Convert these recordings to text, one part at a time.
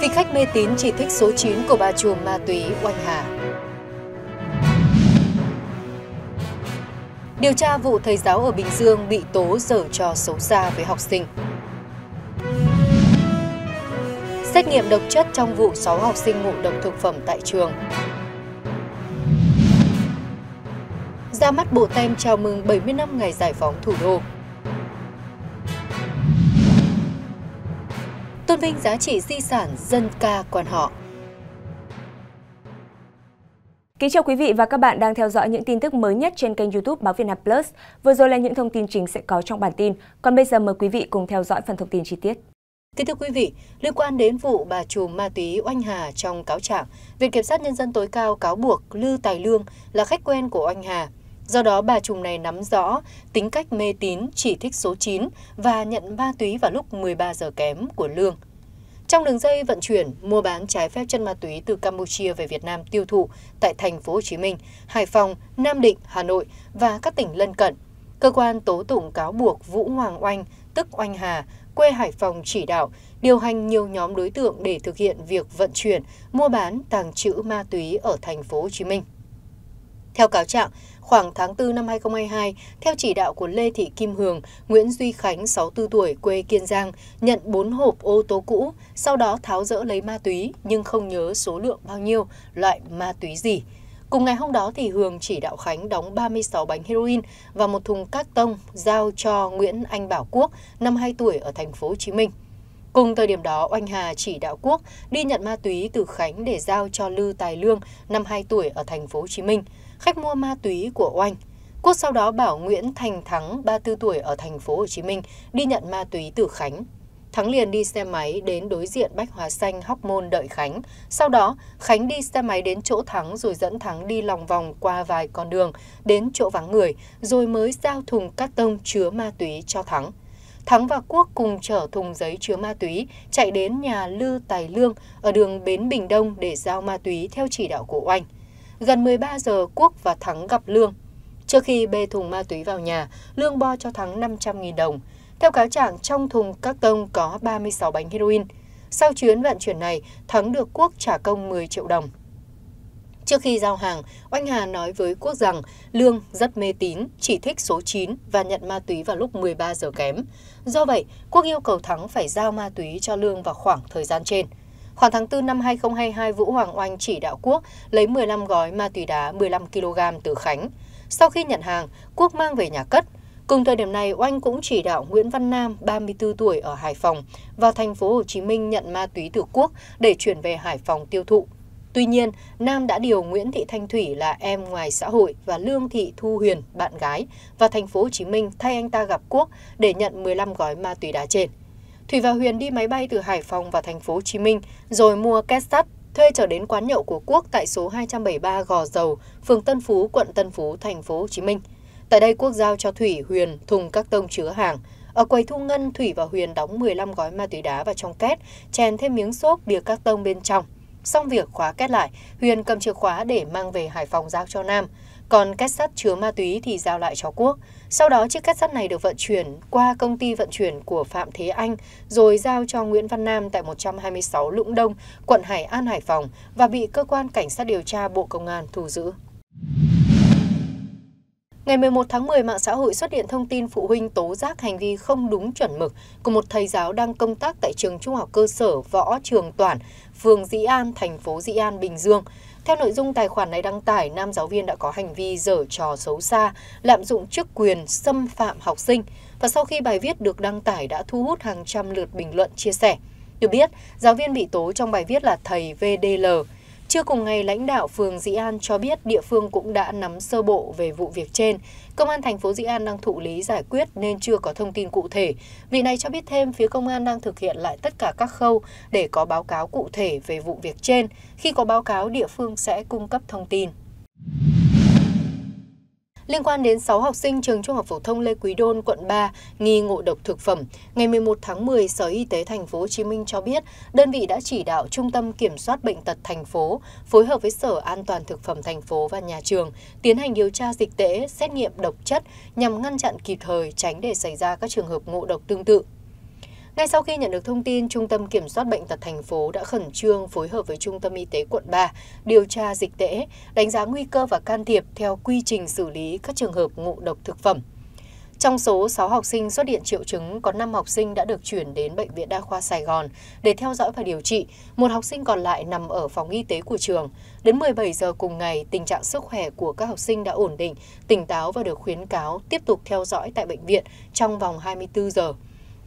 Vị khách mê tín chỉ thích số 9 của bà chùa ma túy Oanh Hà. Điều tra vụ thầy giáo ở Bình Dương bị tố dở trò xấu xa với học sinh. Xét nghiệm độc chất trong vụ 6 học sinh ngộ độc thực phẩm tại trường. Ra mắt bộ tem chào mừng 70 năm ngày giải phóng thủ đô. tôn vinh giá trị di sản dân ca quan họ. Kính chào quý vị và các bạn đang theo dõi những tin tức mới nhất trên kênh YouTube Báo Việt Nam Plus. Vừa rồi là những thông tin chính sẽ có trong bản tin, còn bây giờ mời quý vị cùng theo dõi phần thông tin chi tiết. Kính thưa quý vị, liên quan đến vụ bà trùm ma túy Oanh Hà trong cáo trạng, Viện Kiểm sát Nhân dân tối cao cáo buộc Lư Tài Lương là khách quen của Oanh Hà do đó bà trùm này nắm rõ tính cách mê tín chỉ thích số 9 và nhận ma túy vào lúc 13 giờ kém của lương. Trong đường dây vận chuyển mua bán trái phép chân ma túy từ Campuchia về Việt Nam tiêu thụ tại thành phố Hồ Chí Minh, Hải Phòng, Nam Định, Hà Nội và các tỉnh lân cận, cơ quan tố tụng cáo buộc Vũ Hoàng Oanh, tức Oanh Hà, quê Hải Phòng chỉ đạo điều hành nhiều nhóm đối tượng để thực hiện việc vận chuyển, mua bán, tàng trữ ma túy ở thành phố Hồ Chí Minh. Theo cáo trạng, khoảng tháng 4 năm 2022, theo chỉ đạo của Lê Thị Kim Hường, Nguyễn Duy Khánh, 64 tuổi, quê Kiên Giang, nhận 4 hộp ô tô cũ, sau đó tháo rỡ lấy ma túy nhưng không nhớ số lượng bao nhiêu, loại ma túy gì. Cùng ngày hôm đó thì Hường chỉ đạo Khánh đóng 36 bánh heroin và một thùng cát tông giao cho Nguyễn Anh Bảo Quốc, 52 tuổi ở thành phố Hồ Chí Minh. Cùng thời điểm đó, Oanh Hà chỉ đạo Quốc đi nhận ma túy từ Khánh để giao cho Lư Tài Lương, 52 tuổi ở thành phố Hồ Chí Minh khách mua ma túy của Oanh. Quốc sau đó bảo Nguyễn Thành Thắng, 34 tuổi ở thành phố Hồ Chí Minh, đi nhận ma túy từ Khánh. Thắng liền đi xe máy đến đối diện Bách Hóa Xanh Hóc Môn đợi Khánh. Sau đó, Khánh đi xe máy đến chỗ Thắng rồi dẫn Thắng đi lòng vòng qua vài con đường, đến chỗ vắng người, rồi mới giao thùng cắt tông chứa ma túy cho Thắng. Thắng và Quốc cùng chở thùng giấy chứa ma túy chạy đến nhà Lư Tài Lương ở đường Bến Bình Đông để giao ma túy theo chỉ đạo của Oanh gần 13 giờ Quốc và Thắng gặp Lương. Trước khi bê thùng ma túy vào nhà, Lương bo cho Thắng 500.000 đồng. Theo cáo trạng, trong thùng các tông có 36 bánh heroin. Sau chuyến vận chuyển này, Thắng được Quốc trả công 10 triệu đồng. Trước khi giao hàng, Oanh Hà nói với Quốc rằng Lương rất mê tín, chỉ thích số 9 và nhận ma túy vào lúc 13 giờ kém. Do vậy, Quốc yêu cầu Thắng phải giao ma túy cho Lương vào khoảng thời gian trên. Khoảng tháng 4 năm 2022, Vũ Hoàng Oanh chỉ đạo Quốc lấy 15 gói ma túy đá 15 kg từ Khánh. Sau khi nhận hàng, Quốc mang về nhà cất. Cùng thời điểm này, Oanh cũng chỉ đạo Nguyễn Văn Nam, 34 tuổi ở Hải Phòng, vào thành phố Hồ Chí Minh nhận ma túy từ Quốc để chuyển về Hải Phòng tiêu thụ. Tuy nhiên, Nam đã điều Nguyễn Thị Thanh Thủy là em ngoài xã hội và Lương Thị Thu Huyền, bạn gái, và thành phố Hồ Chí Minh thay anh ta gặp Quốc để nhận 15 gói ma túy đá trên thủy và huyền đi máy bay từ hải phòng vào thành phố hồ chí minh rồi mua két sắt thuê trở đến quán nhậu của quốc tại số 273 gò dầu phường tân phú quận tân phú thành phố hồ chí minh tại đây quốc giao cho thủy huyền thùng các tông chứa hàng ở quầy thu ngân thủy và huyền đóng 15 gói ma túy đá vào trong két chèn thêm miếng xốp bìa các tông bên trong xong việc khóa két lại huyền cầm chìa khóa để mang về hải phòng giao cho nam còn kết sắt chứa ma túy thì giao lại cho quốc sau đó chiếc kết sắt này được vận chuyển qua công ty vận chuyển của phạm thế anh rồi giao cho nguyễn văn nam tại 126 lũng đông quận hải an hải phòng và bị cơ quan cảnh sát điều tra bộ công an thu giữ Ngày 11 tháng 10, mạng xã hội xuất hiện thông tin phụ huynh tố giác hành vi không đúng chuẩn mực của một thầy giáo đang công tác tại trường trung học cơ sở Võ Trường Toản, phường Dĩ An, thành phố Dĩ An, Bình Dương. Theo nội dung tài khoản này đăng tải, nam giáo viên đã có hành vi dở trò xấu xa, lạm dụng chức quyền, xâm phạm học sinh. Và sau khi bài viết được đăng tải đã thu hút hàng trăm lượt bình luận chia sẻ. Được biết, giáo viên bị tố trong bài viết là thầy VDL, Trưa cùng ngày, lãnh đạo phường Dĩ An cho biết địa phương cũng đã nắm sơ bộ về vụ việc trên. Công an thành phố Dĩ An đang thụ lý giải quyết nên chưa có thông tin cụ thể. Vị này cho biết thêm phía công an đang thực hiện lại tất cả các khâu để có báo cáo cụ thể về vụ việc trên. Khi có báo cáo, địa phương sẽ cung cấp thông tin liên quan đến 6 học sinh trường Trung học phổ thông Lê Quý Đôn, quận 3 nghi ngộ độc thực phẩm. Ngày 11 tháng 10, Sở Y tế thành phố Hồ Chí Minh cho biết, đơn vị đã chỉ đạo Trung tâm Kiểm soát bệnh tật thành phố phối hợp với Sở An toàn thực phẩm thành phố và nhà trường tiến hành điều tra dịch tễ, xét nghiệm độc chất nhằm ngăn chặn kịp thời tránh để xảy ra các trường hợp ngộ độc tương tự. Ngay sau khi nhận được thông tin, Trung tâm Kiểm soát Bệnh tật thành phố đã khẩn trương phối hợp với Trung tâm Y tế quận 3 điều tra dịch tễ, đánh giá nguy cơ và can thiệp theo quy trình xử lý các trường hợp ngộ độc thực phẩm. Trong số 6 học sinh xuất hiện triệu chứng, có 5 học sinh đã được chuyển đến Bệnh viện Đa khoa Sài Gòn để theo dõi và điều trị. Một học sinh còn lại nằm ở phòng y tế của trường. Đến 17 giờ cùng ngày, tình trạng sức khỏe của các học sinh đã ổn định, tỉnh táo và được khuyến cáo tiếp tục theo dõi tại bệnh viện trong vòng 24 giờ.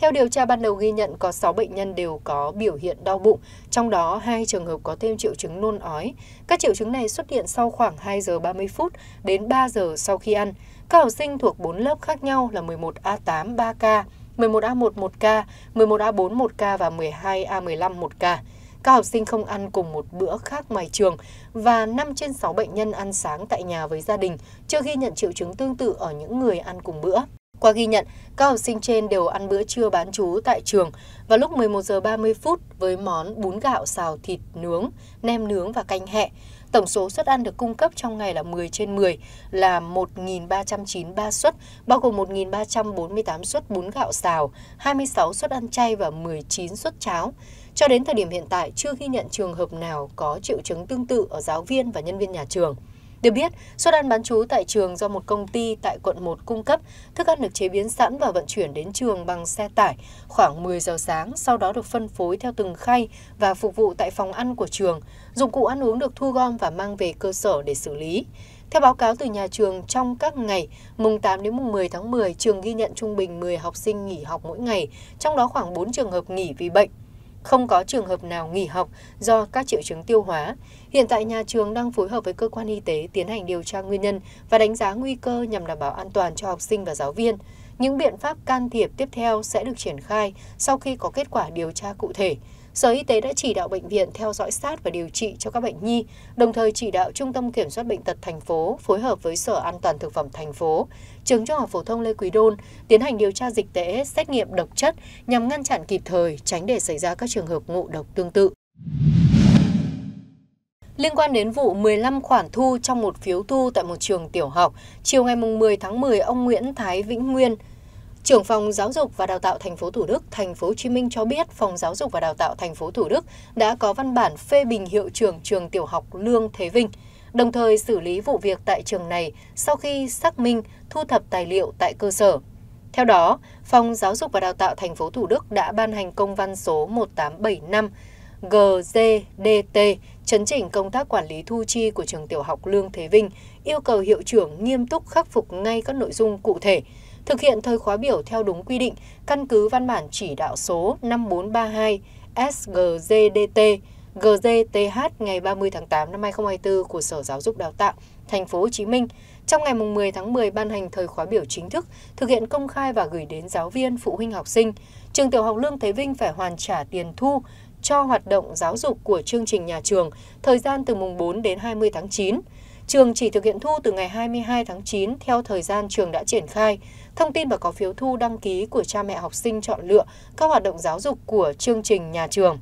Theo điều tra ban đầu ghi nhận có 6 bệnh nhân đều có biểu hiện đau bụng, trong đó hai trường hợp có thêm triệu chứng nôn ói. Các triệu chứng này xuất hiện sau khoảng 2 giờ 30 phút đến 3 giờ sau khi ăn. Các học sinh thuộc 4 lớp khác nhau là 11A8 3K, 11A1 1K, 11A4 1K và 12A15 1K. Các học sinh không ăn cùng một bữa khác ngoài trường và 5 trên 6 bệnh nhân ăn sáng tại nhà với gia đình, chưa ghi nhận triệu chứng tương tự ở những người ăn cùng bữa. Qua ghi nhận, các học sinh trên đều ăn bữa trưa bán chú tại trường vào lúc 11 giờ 30 phút với món bún gạo xào thịt nướng, nem nướng và canh hẹ. Tổng số suất ăn được cung cấp trong ngày là 10 trên 10 là 1.393 suất, bao gồm 1.348 suất bún gạo xào, 26 suất ăn chay và 19 suất cháo. Cho đến thời điểm hiện tại, chưa ghi nhận trường hợp nào có triệu chứng tương tự ở giáo viên và nhân viên nhà trường được biết suất ăn bán chú tại trường do một công ty tại quận 1 cung cấp, thức ăn được chế biến sẵn và vận chuyển đến trường bằng xe tải khoảng 10 giờ sáng, sau đó được phân phối theo từng khay và phục vụ tại phòng ăn của trường. Dụng cụ ăn uống được thu gom và mang về cơ sở để xử lý. Theo báo cáo từ nhà trường, trong các ngày mùng 8 đến mùng 10 tháng 10, trường ghi nhận trung bình 10 học sinh nghỉ học mỗi ngày, trong đó khoảng 4 trường hợp nghỉ vì bệnh. Không có trường hợp nào nghỉ học do các triệu chứng tiêu hóa. Hiện tại nhà trường đang phối hợp với cơ quan y tế tiến hành điều tra nguyên nhân và đánh giá nguy cơ nhằm đảm bảo an toàn cho học sinh và giáo viên. Những biện pháp can thiệp tiếp theo sẽ được triển khai sau khi có kết quả điều tra cụ thể. Sở Y tế đã chỉ đạo bệnh viện theo dõi sát và điều trị cho các bệnh nhi, đồng thời chỉ đạo Trung tâm Kiểm soát Bệnh tật thành phố phối hợp với Sở An toàn Thực phẩm thành phố trường trung học phổ thông Lê Quý Đôn tiến hành điều tra dịch tễ, xét nghiệm độc chất nhằm ngăn chặn kịp thời, tránh để xảy ra các trường hợp ngộ độc tương tự. Liên quan đến vụ 15 khoản thu trong một phiếu thu tại một trường tiểu học, chiều ngày 10 tháng 10, ông Nguyễn Thái Vĩnh Nguyên, Trưởng phòng Giáo dục và Đào tạo thành phố Thủ Đức, thành phố Hồ Chí Minh cho biết Phòng Giáo dục và Đào tạo thành phố Thủ Đức đã có văn bản phê bình hiệu trưởng trường tiểu học Lương Thế Vinh đồng thời xử lý vụ việc tại trường này sau khi xác minh thu thập tài liệu tại cơ sở. Theo đó, Phòng Giáo dục và Đào tạo thành phố Thủ Đức đã ban hành công văn số 1875 GZDT chấn chỉnh công tác quản lý thu chi của trường tiểu học Lương Thế Vinh, yêu cầu hiệu trưởng nghiêm túc khắc phục ngay các nội dung cụ thể, thực hiện thời khóa biểu theo đúng quy định, căn cứ văn bản chỉ đạo số 5432 SGZDT GZTH ngày 30 tháng 8 năm 2024 của Sở Giáo dục Đào tạo Thành phố Hồ Chí Minh trong ngày 10 tháng 10 ban hành thời khóa biểu chính thức thực hiện công khai và gửi đến giáo viên, phụ huynh học sinh. Trường tiểu học Lương Thế Vinh phải hoàn trả tiền thu cho hoạt động giáo dục của chương trình nhà trường thời gian từ mùng 4 đến 20 tháng 9. Trường chỉ thực hiện thu từ ngày 22 tháng 9 theo thời gian trường đã triển khai. Thông tin và có phiếu thu đăng ký của cha mẹ học sinh chọn lựa các hoạt động giáo dục của chương trình nhà trường.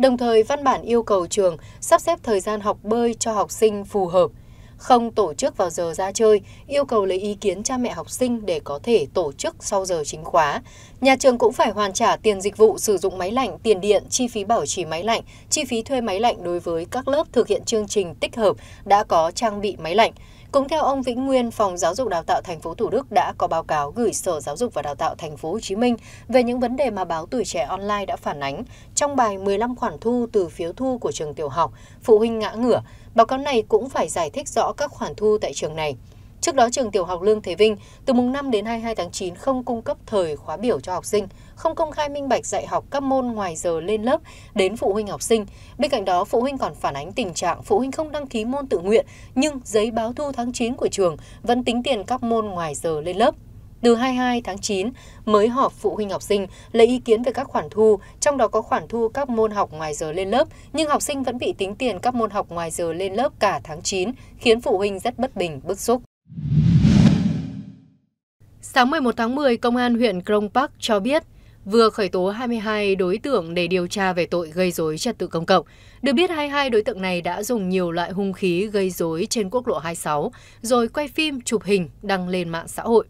Đồng thời văn bản yêu cầu trường sắp xếp thời gian học bơi cho học sinh phù hợp, không tổ chức vào giờ ra chơi, yêu cầu lấy ý kiến cha mẹ học sinh để có thể tổ chức sau giờ chính khóa. Nhà trường cũng phải hoàn trả tiền dịch vụ sử dụng máy lạnh, tiền điện, chi phí bảo trì máy lạnh, chi phí thuê máy lạnh đối với các lớp thực hiện chương trình tích hợp đã có trang bị máy lạnh cũng theo ông vĩnh nguyên phòng giáo dục đào tạo Thành phố thủ đức đã có báo cáo gửi sở giáo dục và đào tạo Thành phố Hồ Chí Minh về những vấn đề mà báo tuổi trẻ online đã phản ánh trong bài 15 khoản thu từ phiếu thu của trường tiểu học phụ huynh ngã ngửa báo cáo này cũng phải giải thích rõ các khoản thu tại trường này Trước đó, trường tiểu học Lương Thế Vinh từ mùng 5 đến 22 tháng 9 không cung cấp thời khóa biểu cho học sinh, không công khai minh bạch dạy học các môn ngoài giờ lên lớp đến phụ huynh học sinh. Bên cạnh đó, phụ huynh còn phản ánh tình trạng phụ huynh không đăng ký môn tự nguyện nhưng giấy báo thu tháng 9 của trường vẫn tính tiền các môn ngoài giờ lên lớp. Từ 22 tháng 9 mới họp phụ huynh học sinh lấy ý kiến về các khoản thu, trong đó có khoản thu các môn học ngoài giờ lên lớp, nhưng học sinh vẫn bị tính tiền các môn học ngoài giờ lên lớp cả tháng 9, khiến phụ huynh rất bất bình, bức xúc sáng 11 tháng 10, Công an huyện Krông Park cho biết vừa khởi tố 22 đối tượng để điều tra về tội gây dối trật tự công cộng. Được biết 22 đối tượng này đã dùng nhiều loại hung khí gây dối trên quốc lộ 26 rồi quay phim chụp hình đăng lên mạng xã hội.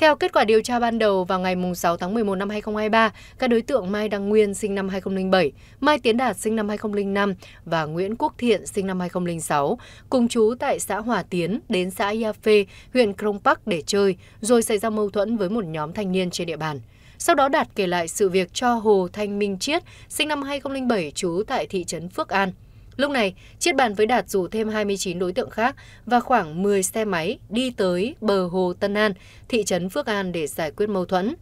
Theo kết quả điều tra ban đầu, vào ngày 6 tháng 11 năm 2023, các đối tượng Mai Đăng Nguyên sinh năm 2007, Mai Tiến Đạt sinh năm 2005 và Nguyễn Quốc Thiện sinh năm 2006 cùng chú tại xã Hòa Tiến đến xã Ia Phê, huyện Krông Park để chơi, rồi xảy ra mâu thuẫn với một nhóm thanh niên trên địa bàn. Sau đó Đạt kể lại sự việc cho Hồ Thanh Minh Chiết, sinh năm 2007, trú tại thị trấn Phước An lúc này chiết bàn với đạt rủ thêm hai mươi chín đối tượng khác và khoảng một xe máy đi tới bờ hồ tân an thị trấn phước an để giải quyết mâu thuẫn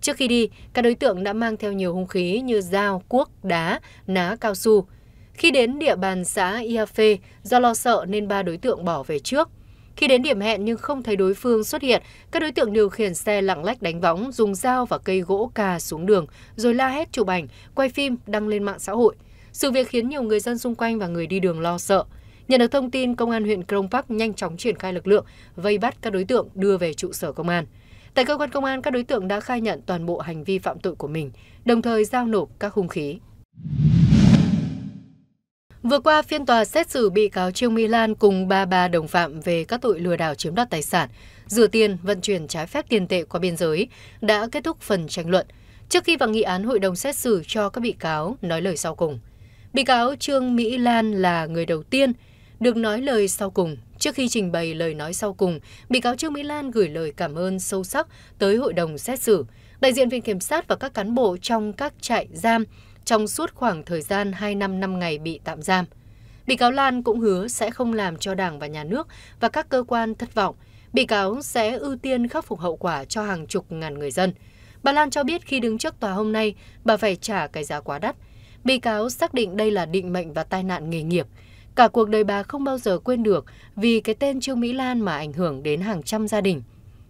trước khi đi các đối tượng đã mang theo nhiều hung khí như dao cuốc đá ná cao su khi đến địa bàn xã ia phê do lo sợ nên ba đối tượng bỏ về trước khi đến điểm hẹn nhưng không thấy đối phương xuất hiện, các đối tượng điều khiển xe lạng lách đánh võng, dùng dao và cây gỗ cà xuống đường, rồi la hét chụp ảnh, quay phim, đăng lên mạng xã hội sự việc khiến nhiều người dân xung quanh và người đi đường lo sợ nhận được thông tin công an huyện crong park nhanh chóng triển khai lực lượng vây bắt các đối tượng đưa về trụ sở công an tại cơ quan công an các đối tượng đã khai nhận toàn bộ hành vi phạm tội của mình đồng thời giao nộp các hung khí Vừa qua, phiên tòa xét xử bị cáo Trương Mỹ Lan cùng ba bà đồng phạm về các tội lừa đảo chiếm đoạt tài sản, rửa tiền, vận chuyển trái phép tiền tệ qua biên giới đã kết thúc phần tranh luận. Trước khi vào nghị án, hội đồng xét xử cho các bị cáo nói lời sau cùng bị cáo trương mỹ lan là người đầu tiên được nói lời sau cùng trước khi trình bày lời nói sau cùng bị cáo trương mỹ lan gửi lời cảm ơn sâu sắc tới hội đồng xét xử đại diện viện kiểm sát và các cán bộ trong các trại giam trong suốt khoảng thời gian 2 năm 5 ngày bị tạm giam. Bị cáo Lan cũng hứa sẽ không làm cho Đảng và Nhà nước và các cơ quan thất vọng. Bị cáo sẽ ưu tiên khắc phục hậu quả cho hàng chục ngàn người dân. Bà Lan cho biết khi đứng trước tòa hôm nay, bà phải trả cái giá quá đắt Bị cáo xác định đây là định mệnh và tai nạn nghề nghiệp. Cả cuộc đời bà không bao giờ quên được vì cái tên Trương Mỹ Lan mà ảnh hưởng đến hàng trăm gia đình.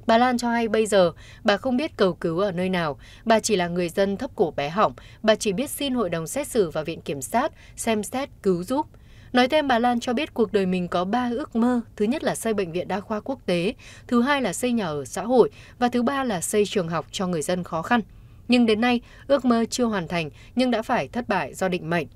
Bà Lan cho hay bây giờ bà không biết cầu cứu ở nơi nào, bà chỉ là người dân thấp cổ bé hỏng, bà chỉ biết xin hội đồng xét xử và viện kiểm sát xem xét cứu giúp. Nói thêm bà Lan cho biết cuộc đời mình có ba ước mơ, thứ nhất là xây bệnh viện đa khoa quốc tế, thứ hai là xây nhà ở xã hội và thứ ba là xây trường học cho người dân khó khăn nhưng đến nay ước mơ chưa hoàn thành nhưng đã phải thất bại do định mệnh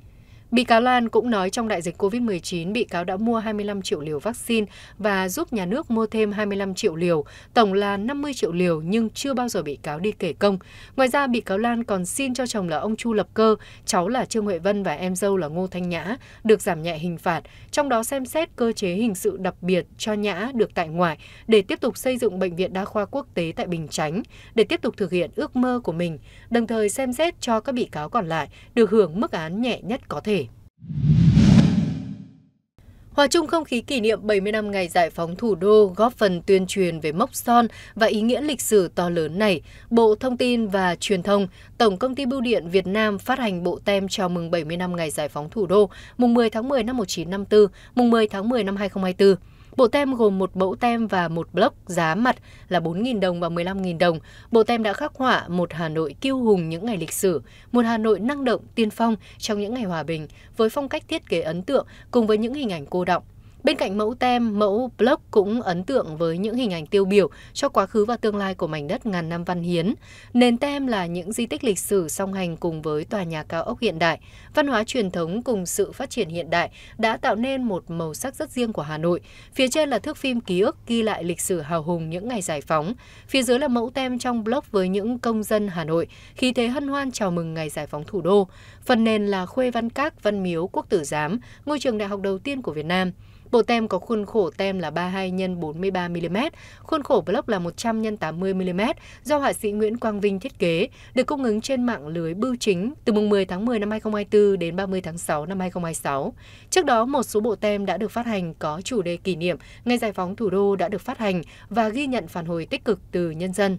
Bị cáo Lan cũng nói trong đại dịch COVID-19, bị cáo đã mua 25 triệu liều vaccine và giúp nhà nước mua thêm 25 triệu liều, tổng là 50 triệu liều nhưng chưa bao giờ bị cáo đi kể công. Ngoài ra, bị cáo Lan còn xin cho chồng là ông Chu Lập Cơ, cháu là Trương Huệ Vân và em dâu là Ngô Thanh Nhã, được giảm nhẹ hình phạt, trong đó xem xét cơ chế hình sự đặc biệt cho Nhã được tại ngoại để tiếp tục xây dựng Bệnh viện Đa khoa Quốc tế tại Bình Chánh, để tiếp tục thực hiện ước mơ của mình, đồng thời xem xét cho các bị cáo còn lại được hưởng mức án nhẹ nhất có thể. Hòa chung không khí kỷ niệm 70 năm ngày giải phóng thủ đô góp phần tuyên truyền về mốc son và ý nghĩa lịch sử to lớn này, Bộ Thông tin và Truyền thông, Tổng Công ty Bưu điện Việt Nam phát hành bộ tem chào mừng 70 năm ngày giải phóng thủ đô mùng 10 tháng 10 năm 1954, mùng 10 tháng 10 năm 2024. Bộ tem gồm một mẫu tem và một block giá mặt là 4.000 đồng và 15.000 đồng. Bộ tem đã khắc họa một Hà Nội kiêu hùng những ngày lịch sử, một Hà Nội năng động, tiên phong trong những ngày hòa bình với phong cách thiết kế ấn tượng cùng với những hình ảnh cô động. Bên cạnh mẫu tem, mẫu block cũng ấn tượng với những hình ảnh tiêu biểu cho quá khứ và tương lai của mảnh đất ngàn năm văn hiến. Nền tem là những di tích lịch sử song hành cùng với tòa nhà cao ốc hiện đại, văn hóa truyền thống cùng sự phát triển hiện đại đã tạo nên một màu sắc rất riêng của Hà Nội. Phía trên là thước phim ký ức ghi lại lịch sử hào hùng những ngày giải phóng, phía dưới là mẫu tem trong block với những công dân Hà Nội khi thế hân hoan chào mừng ngày giải phóng thủ đô. Phần nền là Khuê Văn Các, Văn Miếu, Quốc Tử Giám, ngôi trường đại học đầu tiên của Việt Nam. Bộ tem có khuôn khổ tem là 32 x 43 mm, khuôn khổ block là 100 x 80 mm do họa sĩ Nguyễn Quang Vinh thiết kế, được cung ứng trên mạng lưới bưu chính từ mùng 10 tháng 10 năm 2024 đến 30 tháng 6 năm 2026. Trước đó, một số bộ tem đã được phát hành có chủ đề kỷ niệm ngày giải phóng thủ đô đã được phát hành và ghi nhận phản hồi tích cực từ nhân dân.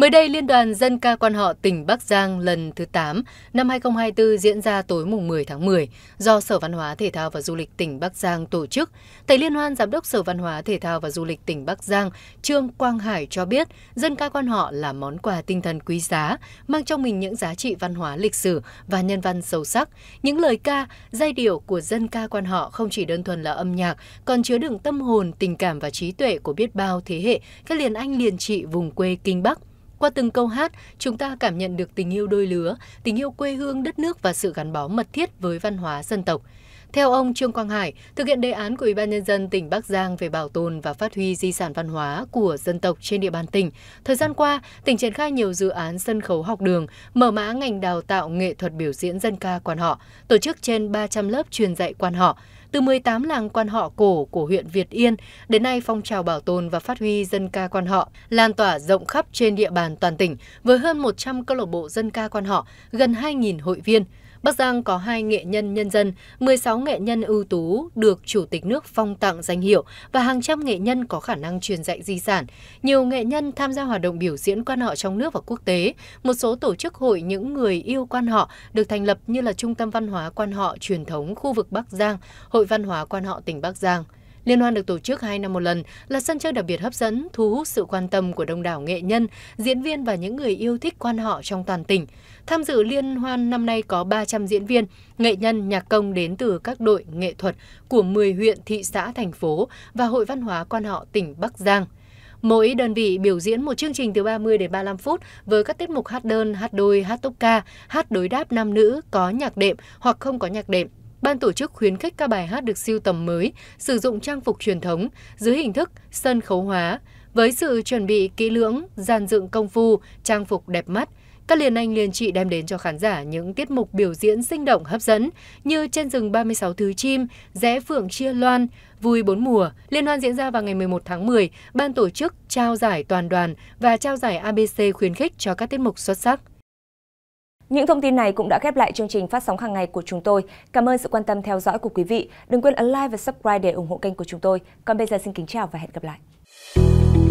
Mới đây, Liên đoàn Dân ca quan họ tỉnh Bắc Giang lần thứ 8 năm 2024 diễn ra tối mùng 10 tháng 10 do Sở Văn hóa Thể thao và Du lịch tỉnh Bắc Giang tổ chức. Tại Liên hoan, Giám đốc Sở Văn hóa Thể thao và Du lịch tỉnh Bắc Giang Trương Quang Hải cho biết dân ca quan họ là món quà tinh thần quý giá, mang trong mình những giá trị văn hóa lịch sử và nhân văn sâu sắc. Những lời ca, giai điệu của dân ca quan họ không chỉ đơn thuần là âm nhạc, còn chứa đựng tâm hồn, tình cảm và trí tuệ của biết bao thế hệ các liền anh liền chị vùng quê Kinh Bắc qua từng câu hát chúng ta cảm nhận được tình yêu đôi lứa tình yêu quê hương đất nước và sự gắn bó mật thiết với văn hóa dân tộc theo ông Trương Quang Hải, thực hiện đề án của Ủy ban nhân dân tỉnh Bắc Giang về bảo tồn và phát huy di sản văn hóa của dân tộc trên địa bàn tỉnh, thời gian qua, tỉnh triển khai nhiều dự án sân khấu học đường, mở mã ngành đào tạo nghệ thuật biểu diễn dân ca quan họ, tổ chức trên 300 lớp truyền dạy quan họ. Từ 18 làng quan họ cổ của huyện Việt Yên, đến nay phong trào bảo tồn và phát huy dân ca quan họ lan tỏa rộng khắp trên địa bàn toàn tỉnh với hơn 100 câu lạc bộ dân ca quan họ, gần 2.000 hội viên – Bắc Giang có hai nghệ nhân nhân dân, 16 nghệ nhân ưu tú được Chủ tịch nước phong tặng danh hiệu và hàng trăm nghệ nhân có khả năng truyền dạy di sản. Nhiều nghệ nhân tham gia hoạt động biểu diễn quan họ trong nước và quốc tế. Một số tổ chức hội những người yêu quan họ được thành lập như là Trung tâm Văn hóa Quan họ Truyền thống khu vực Bắc Giang, Hội Văn hóa Quan họ tỉnh Bắc Giang. Liên hoan được tổ chức 2 năm một lần là sân chơi đặc biệt hấp dẫn, thu hút sự quan tâm của đông đảo nghệ nhân, diễn viên và những người yêu thích quan họ trong toàn tỉnh. Tham dự liên hoan năm nay có 300 diễn viên, nghệ nhân, nhạc công đến từ các đội nghệ thuật của 10 huyện, thị xã, thành phố và Hội Văn hóa Quan họ tỉnh Bắc Giang. Mỗi đơn vị biểu diễn một chương trình từ 30 đến 35 phút với các tiết mục hát đơn, hát đôi, hát tốc ca, hát đối đáp nam nữ có nhạc đệm hoặc không có nhạc đệm. Ban tổ chức khuyến khích các bài hát được siêu tầm mới, sử dụng trang phục truyền thống dưới hình thức sân khấu hóa. Với sự chuẩn bị kỹ lưỡng, dàn dựng công phu, trang phục đẹp mắt, các liền anh liền chị đem đến cho khán giả những tiết mục biểu diễn sinh động hấp dẫn như Trên rừng 36 thứ chim, Rẽ phượng chia loan, Vui bốn mùa. Liên hoan diễn ra vào ngày 11 tháng 10, ban tổ chức trao giải toàn đoàn và trao giải ABC khuyến khích cho các tiết mục xuất sắc. Những thông tin này cũng đã khép lại chương trình phát sóng hàng ngày của chúng tôi. Cảm ơn sự quan tâm theo dõi của quý vị. Đừng quên ấn like và subscribe để ủng hộ kênh của chúng tôi. Còn bây giờ xin kính chào và hẹn gặp lại.